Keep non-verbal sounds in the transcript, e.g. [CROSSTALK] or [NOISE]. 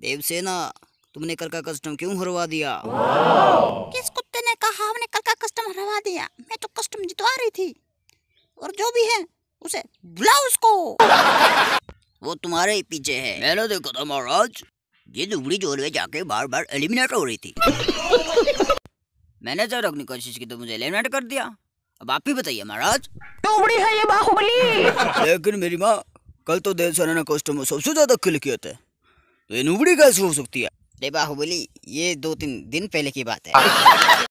देवसेना तुमने कल का कस्टम क्यों हरवा दिया किस कुत्ते ने कहा हमने कल का कस्टम हरवा दिया मैं तो कस्टम जितवा रही थी और जो भी है उसे बुलाओ उसको [LAUGHS] वो तुम्हारे ही पीछे है मैंने देखा था महाराज ये दुबड़ी जोर में जाके बार बार एलिमिनेट हो रही थी [LAUGHS] मैंने जब रखने कोशिश की तो मुझे एलिमिनेट कर दिया अब आप ही बताइए महाराज दुबड़ी तो है ये बाहुबली [LAUGHS] लेकिन मेरी माँ कल तो देव सेना ने कस्टमर सबसे ज्यादा क्लिक किए थे तो ये नुबड़ी कैसे हो सकती है अरे बाहुबली ये दो तीन दिन पहले की बात है [LAUGHS]